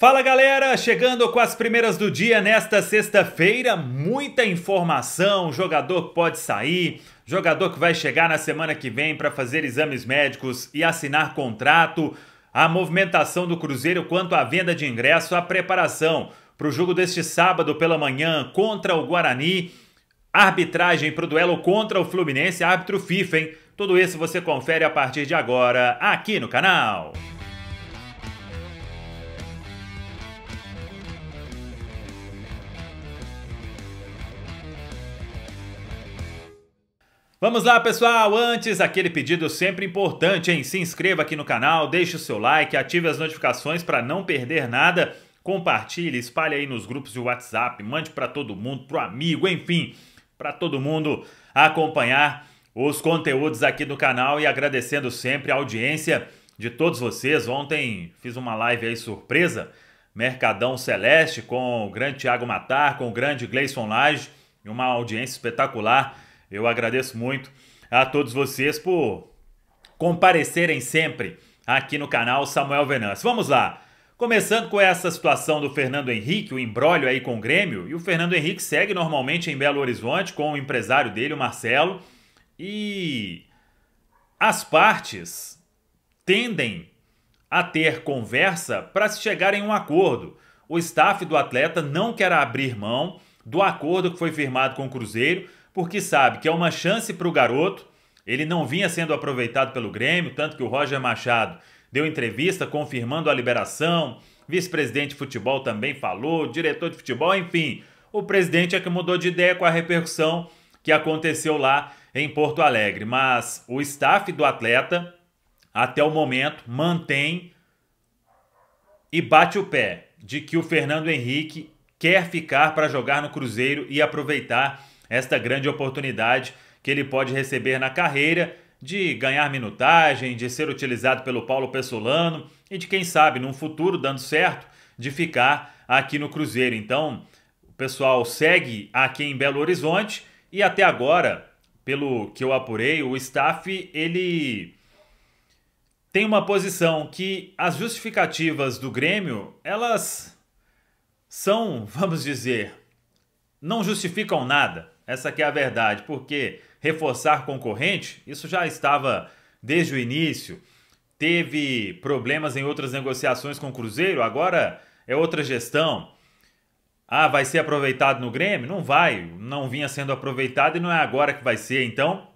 Fala galera, chegando com as primeiras do dia nesta sexta-feira, muita informação, jogador que pode sair, jogador que vai chegar na semana que vem para fazer exames médicos e assinar contrato, a movimentação do Cruzeiro quanto à venda de ingresso, a preparação para o jogo deste sábado pela manhã contra o Guarani, arbitragem para o duelo contra o Fluminense, árbitro FIFA, hein? Tudo isso você confere a partir de agora aqui no canal. Vamos lá, pessoal! Antes, aquele pedido sempre importante, hein? Se inscreva aqui no canal, deixe o seu like, ative as notificações para não perder nada, compartilhe, espalhe aí nos grupos de WhatsApp, mande para todo mundo, pro amigo, enfim, para todo mundo acompanhar os conteúdos aqui do canal e agradecendo sempre a audiência de todos vocês. Ontem fiz uma live aí surpresa, Mercadão Celeste, com o grande Thiago Matar, com o grande Gleison Lage, uma audiência espetacular eu agradeço muito a todos vocês por comparecerem sempre aqui no canal Samuel Venâncio. Vamos lá! Começando com essa situação do Fernando Henrique, o embrólio aí com o Grêmio, e o Fernando Henrique segue normalmente em Belo Horizonte com o empresário dele, o Marcelo, e as partes tendem a ter conversa para se chegar em um acordo. O staff do atleta não quer abrir mão do acordo que foi firmado com o Cruzeiro porque sabe que é uma chance para o garoto. Ele não vinha sendo aproveitado pelo Grêmio, tanto que o Roger Machado deu entrevista confirmando a liberação, vice-presidente de futebol também falou, diretor de futebol, enfim. O presidente é que mudou de ideia com a repercussão que aconteceu lá em Porto Alegre. Mas o staff do atleta, até o momento, mantém e bate o pé de que o Fernando Henrique quer ficar para jogar no Cruzeiro e aproveitar esta grande oportunidade que ele pode receber na carreira de ganhar minutagem, de ser utilizado pelo Paulo Pessolano e de quem sabe num futuro dando certo de ficar aqui no Cruzeiro. Então, o pessoal segue aqui em Belo Horizonte e até agora, pelo que eu apurei, o staff ele tem uma posição que as justificativas do Grêmio, elas são, vamos dizer, não justificam nada. Essa é a verdade, porque reforçar concorrente, isso já estava desde o início. Teve problemas em outras negociações com o Cruzeiro, agora é outra gestão. Ah, vai ser aproveitado no Grêmio? Não vai, não vinha sendo aproveitado e não é agora que vai ser. Então,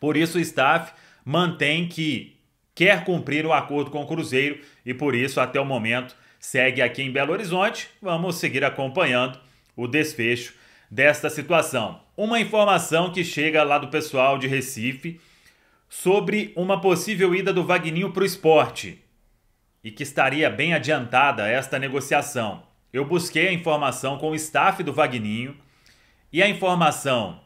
por isso o staff mantém que quer cumprir o acordo com o Cruzeiro e por isso até o momento segue aqui em Belo Horizonte. Vamos seguir acompanhando o desfecho desta situação. Uma informação que chega lá do pessoal de Recife sobre uma possível ida do Vagninho para o esporte e que estaria bem adiantada esta negociação. Eu busquei a informação com o staff do Vagninho e a informação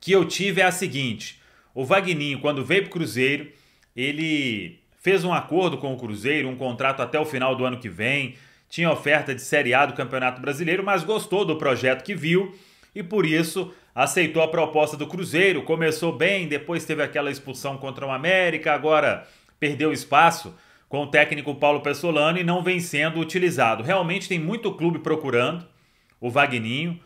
que eu tive é a seguinte: o Vagninho, quando veio para o Cruzeiro, ele fez um acordo com o Cruzeiro, um contrato até o final do ano que vem, tinha oferta de Série A do Campeonato Brasileiro, mas gostou do projeto que viu e por isso aceitou a proposta do Cruzeiro. Começou bem, depois teve aquela expulsão contra o América, agora perdeu espaço com o técnico Paulo Pessolano e não vem sendo utilizado. Realmente tem muito clube procurando o Vagninho,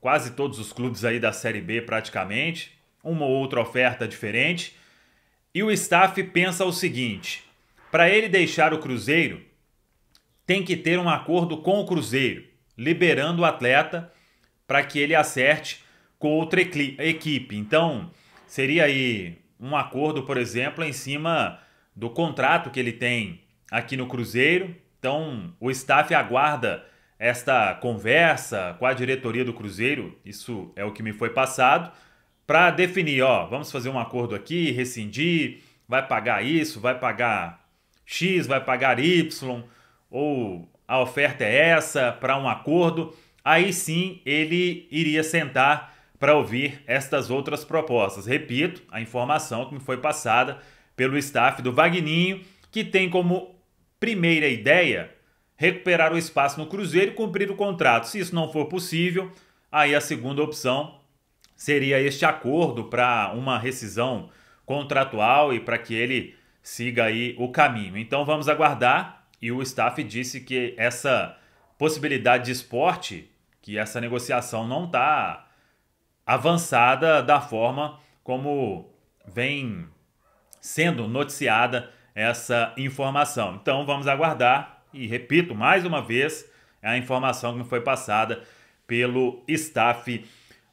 quase todos os clubes aí da Série B praticamente, uma ou outra oferta diferente. E o staff pensa o seguinte: para ele deixar o Cruzeiro, tem que ter um acordo com o Cruzeiro, liberando o atleta para que ele acerte com outra equipe. Então, seria aí um acordo, por exemplo, em cima do contrato que ele tem aqui no Cruzeiro. Então, o staff aguarda esta conversa com a diretoria do Cruzeiro, isso é o que me foi passado, para definir, ó, vamos fazer um acordo aqui, rescindir, vai pagar isso, vai pagar X, vai pagar Y, ou a oferta é essa para um acordo, aí sim ele iria sentar para ouvir estas outras propostas. Repito, a informação que me foi passada pelo staff do Vagninho, que tem como primeira ideia recuperar o espaço no Cruzeiro e cumprir o contrato. Se isso não for possível, aí a segunda opção seria este acordo para uma rescisão contratual e para que ele siga aí o caminho. Então vamos aguardar e o staff disse que essa possibilidade de esporte, que essa negociação não está avançada da forma como vem sendo noticiada essa informação. Então vamos aguardar e repito mais uma vez a informação que me foi passada pelo staff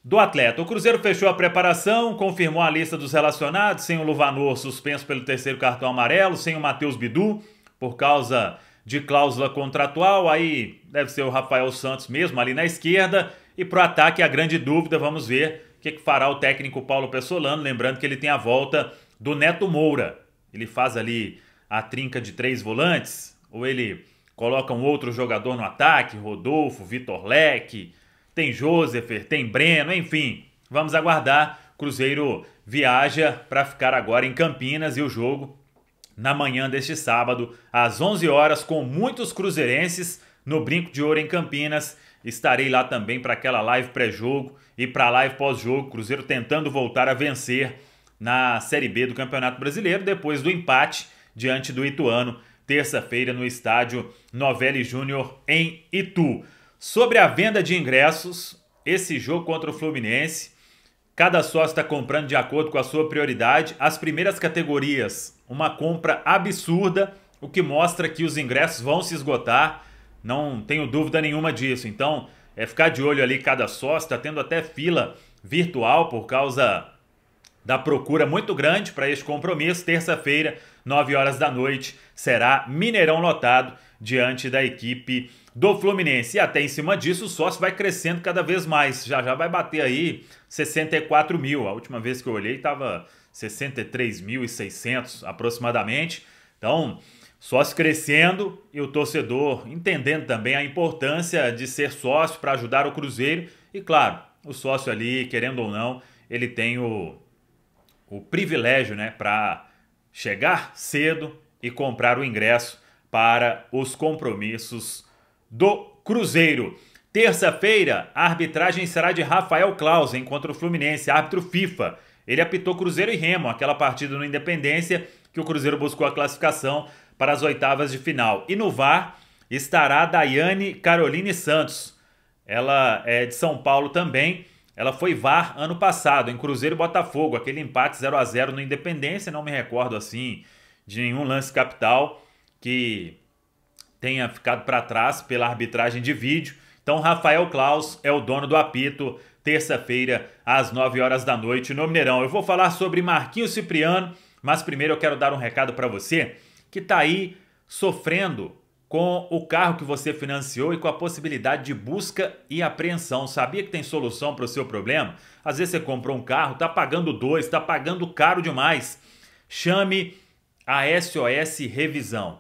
do atleta. O Cruzeiro fechou a preparação, confirmou a lista dos relacionados, sem o Luvanor suspenso pelo terceiro cartão amarelo, sem o Matheus Bidu, por causa de cláusula contratual. Aí deve ser o Rafael Santos mesmo ali na esquerda. E para o ataque, a grande dúvida, vamos ver o que, que fará o técnico Paulo Pessolano. Lembrando que ele tem a volta do Neto Moura. Ele faz ali a trinca de três volantes, ou ele coloca um outro jogador no ataque, Rodolfo, Vitor Leque, tem Josefer, tem Breno, enfim. Vamos aguardar. Cruzeiro viaja para ficar agora em Campinas e o jogo na manhã deste sábado, às 11 horas, com muitos cruzeirenses no Brinco de Ouro em Campinas. Estarei lá também para aquela live pré-jogo e para a live pós-jogo. Cruzeiro tentando voltar a vencer na Série B do Campeonato Brasileiro depois do empate diante do Ituano, terça-feira no estádio Novelli Júnior em Itu. Sobre a venda de ingressos, esse jogo contra o Fluminense Cada sócio está comprando de acordo com a sua prioridade. As primeiras categorias, uma compra absurda, o que mostra que os ingressos vão se esgotar. Não tenho dúvida nenhuma disso. Então, é ficar de olho ali cada sócio, está tendo até fila virtual por causa da procura muito grande para este compromisso. Terça-feira, 9 horas da noite, será Mineirão lotado diante da equipe do Fluminense. E até em cima disso, o sócio vai crescendo cada vez mais. Já já vai bater aí 64 mil. A última vez que eu olhei estava 63.600 aproximadamente. Então, sócio crescendo e o torcedor entendendo também a importância de ser sócio para ajudar o Cruzeiro. E claro, o sócio ali, querendo ou não, ele tem o o privilégio né, para chegar cedo e comprar o ingresso para os compromissos do Cruzeiro. Terça-feira, a arbitragem será de Rafael Clausen contra o Fluminense, árbitro FIFA. Ele apitou Cruzeiro e Remo, aquela partida no Independência que o Cruzeiro buscou a classificação para as oitavas de final. E no VAR estará Daiane Caroline Santos. Ela é de São Paulo também ela foi VAR ano passado, em Cruzeiro e Botafogo, aquele empate 0 a 0 no Independência, não me recordo assim de nenhum lance capital que tenha ficado para trás pela arbitragem de vídeo. Então, Rafael Klaus é o dono do apito, terça-feira, às 9 horas da noite, no Mineirão. Eu vou falar sobre Marquinhos Cipriano, mas primeiro eu quero dar um recado para você que está aí sofrendo com o carro que você financiou e com a possibilidade de busca e apreensão. Sabia que tem solução para o seu problema? Às vezes você comprou um carro, está pagando dois, está pagando caro demais. Chame a SOS Revisão.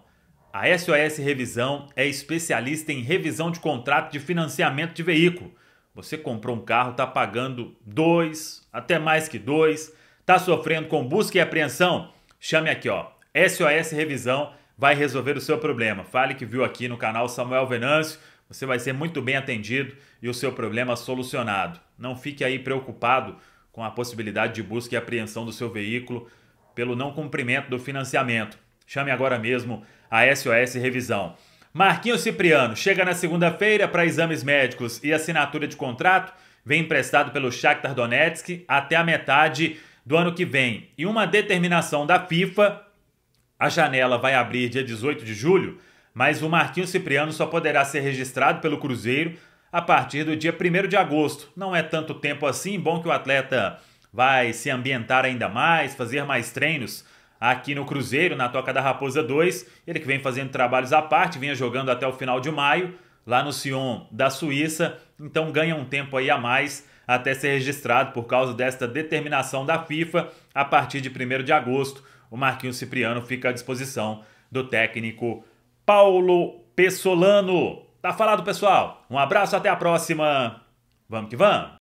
A SOS Revisão é especialista em revisão de contrato de financiamento de veículo. Você comprou um carro, está pagando dois, até mais que dois, está sofrendo com busca e apreensão? Chame aqui, ó. SOS Revisão vai resolver o seu problema. Fale que viu aqui no canal Samuel Venâncio, você vai ser muito bem atendido e o seu problema solucionado. Não fique aí preocupado com a possibilidade de busca e apreensão do seu veículo pelo não cumprimento do financiamento. Chame agora mesmo a SOS Revisão. Marquinhos Cipriano chega na segunda-feira para exames médicos e assinatura de contrato, vem emprestado pelo Shakhtar Donetsk até a metade do ano que vem. E uma determinação da FIFA a janela vai abrir dia 18 de julho, mas o Marquinhos Cipriano só poderá ser registrado pelo Cruzeiro a partir do dia 1 de agosto. Não é tanto tempo assim, bom que o atleta vai se ambientar ainda mais, fazer mais treinos aqui no Cruzeiro, na Toca da Raposa 2. Ele que vem fazendo trabalhos à parte, vinha jogando até o final de maio, lá no Sion da Suíça, então ganha um tempo aí a mais até ser registrado por causa desta determinação da FIFA a partir de 1 de agosto o Marquinhos Cipriano fica à disposição do técnico Paulo Pessolano. Tá falado, pessoal? Um abraço, até a próxima. Vamos que vamos!